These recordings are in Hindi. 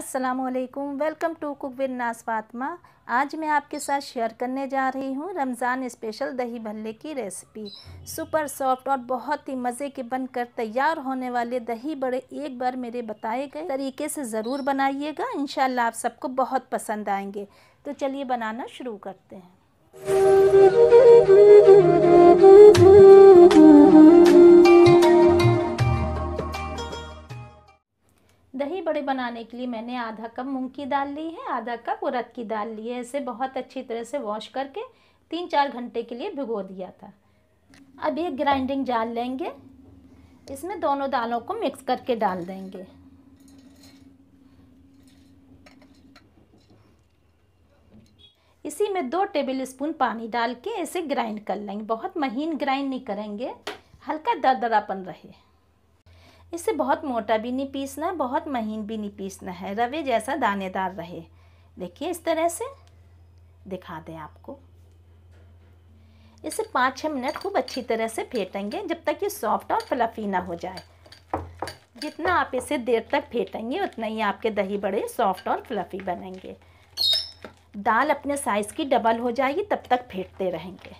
असलकम वेलकम टू कुक विद नास फातमा आज मैं आपके साथ शेयर करने जा रही हूँ रमज़ान स्पेशल दही भल्ले की रेसिपी सुपर सॉफ्ट और बहुत ही मज़े के बनकर तैयार होने वाले दही बड़े एक बार मेरे बताए गए तरीके से ज़रूर बनाइएगा इन आप सबको बहुत पसंद आएंगे तो चलिए बनाना शुरू करते हैं दही बड़े बनाने के लिए मैंने आधा कप मूंग की दाल ली है आधा कप उड़द की दाल ली है इसे बहुत अच्छी तरह से वॉश करके तीन चार घंटे के लिए भिगो दिया था अब ये ग्राइंडिंग जाल लेंगे इसमें दोनों दालों को मिक्स करके डाल देंगे इसी में दो टेबल स्पून पानी डाल के इसे ग्राइंड कर लेंगे बहुत महीन ग्राइंड नहीं करेंगे हल्का दरदरापन रहे इसे बहुत मोटा भी नहीं पीसना है बहुत महीन भी नहीं पीसना है रवे जैसा दानेदार रहे देखिए इस तरह से दिखा दें आपको इसे पाँच छः मिनट खूब अच्छी तरह से फेंटेंगे जब तक ये सॉफ्ट और फ्लफी ना हो जाए जितना आप इसे देर तक फेंटेंगे उतना ही आपके दही बड़े सॉफ्ट और फ्लफी बनेंगे दाल अपने साइज़ की डबल हो जाएगी तब तक फेंटते रहेंगे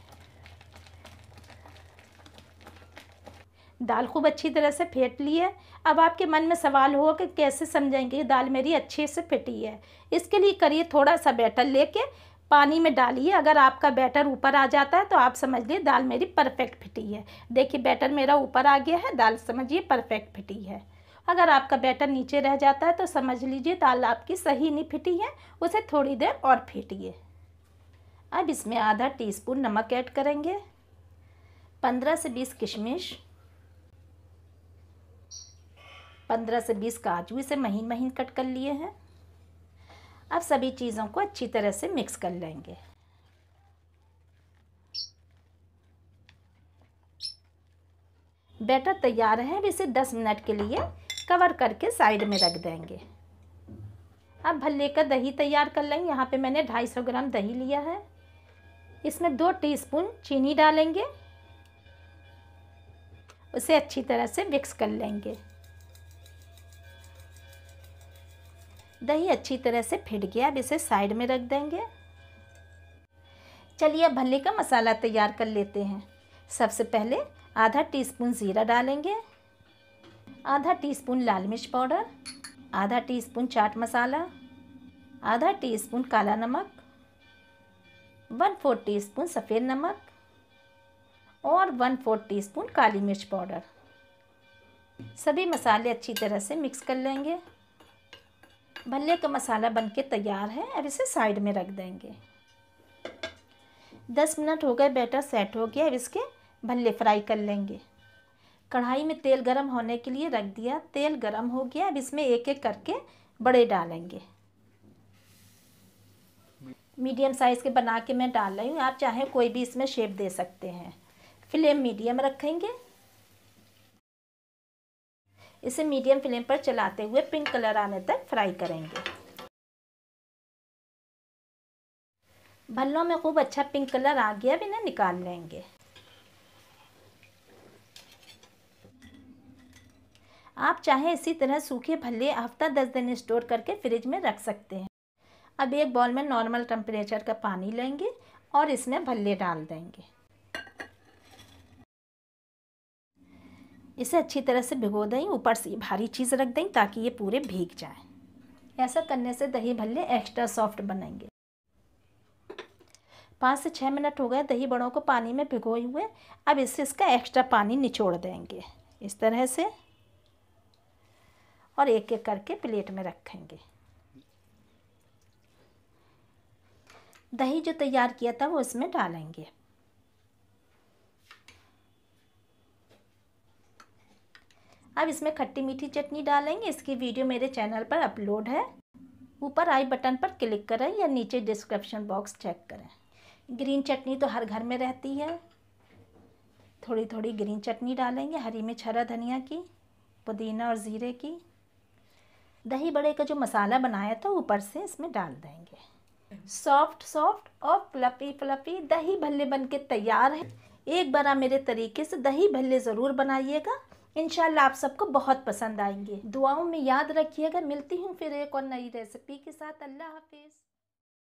दाल खूब अच्छी तरह से फेंट ली है अब आपके मन में सवाल हुआ कि कैसे समझेंगे कि दाल मेरी अच्छे से फिटी है इसके लिए करिए थोड़ा सा बैटर लेके पानी में डालिए अगर आपका बैटर ऊपर आ जाता है तो आप समझ लिए दाल मेरी परफेक्ट फिटी है देखिए बैटर मेरा ऊपर आ गया है दाल समझिए परफेक्ट फिटी है अगर आपका बैटर नीचे रह जाता है तो समझ लीजिए दाल आपकी सही नहीं फिटी है उसे थोड़ी देर और फेंटिए अब इसमें आधा टीस्पून नमक ऐड करेंगे पंद्रह से बीस किशमिश पंद्रह से बीस काजू इसे महीन महीन कट कर लिए हैं अब सभी चीज़ों को अच्छी तरह से मिक्स कर लेंगे बैटर तैयार है अब इसे 10 मिनट के लिए कवर करके साइड में रख देंगे अब भल्ले का दही तैयार कर लेंगे यहाँ पे मैंने 250 ग्राम दही लिया है इसमें दो टीस्पून चीनी डालेंगे उसे अच्छी तरह से मिक्स कर लेंगे दही अच्छी तरह से फिट गया अब इसे साइड में रख देंगे चलिए अब भल्ले का मसाला तैयार कर लेते हैं सबसे पहले आधा टीस्पून ज़ीरा डालेंगे आधा टीस्पून लाल मिर्च पाउडर आधा टीस्पून चाट मसाला आधा टीस्पून काला नमक वन फोर टीस्पून सफ़ेद नमक और वन फोर टीस्पून काली मिर्च पाउडर सभी मसाले अच्छी तरह से मिक्स कर लेंगे भल्ले का मसाला बनके तैयार है अब इसे साइड में रख देंगे दस मिनट हो गए बैटर सेट हो गया अब इसके भल्ले फ्राई कर लेंगे कढ़ाई में तेल गरम होने के लिए रख दिया तेल गरम हो गया अब इसमें एक एक करके बड़े डालेंगे मीडियम साइज़ के बना के मैं डाल रही हूँ आप चाहें कोई भी इसमें शेप दे सकते हैं फ्लेम मीडियम रखेंगे इसे मीडियम फ्लेम पर चलाते हुए पिंक कलर आने तक फ्राई करेंगे भल्लों में खूब अच्छा पिंक कलर आ गया अब इन्हें निकाल लेंगे आप चाहें इसी तरह सूखे भल्ले हफ्ता दस दिन स्टोर करके फ्रिज में रख सकते हैं अब एक बॉल में नॉर्मल टेम्परेचर का पानी लेंगे और इसमें भल्ले डाल देंगे इसे अच्छी तरह से भिगो दें ऊपर से भारी चीज़ रख दें ताकि ये पूरे भीग जाए ऐसा करने से दही भल्ले एक्स्ट्रा सॉफ्ट बनेंगे पाँच से छः मिनट हो गए दही बड़ों को पानी में भिगोए हुए अब इससे इसका एक्स्ट्रा पानी निचोड़ देंगे इस तरह से और एक एक करके प्लेट में रखेंगे दही जो तैयार किया था वो इसमें डालेंगे अब इसमें खट्टी मीठी चटनी डालेंगे इसकी वीडियो मेरे चैनल पर अपलोड है ऊपर आई बटन पर क्लिक करें या नीचे डिस्क्रिप्शन बॉक्स चेक करें ग्रीन चटनी तो हर घर में रहती है थोड़ी थोड़ी ग्रीन चटनी डालेंगे हरी मिर्च हरा धनिया की पुदीना और ज़ीरे की दही बड़े का जो मसाला बनाया था ऊपर से इसमें डाल देंगे सॉफ्ट सॉफ्ट और फ्लफी फ्लफी दही भल्ले बन के तैयार है एक बार आप मेरे तरीके से दही भल्ले ज़रूर बनाइएगा इन आप सबको बहुत पसंद आएंगे दुआओं में याद रखिएगा मिलती हूँ फिर एक और नई रेसिपी के साथ अल्लाह हाफिज़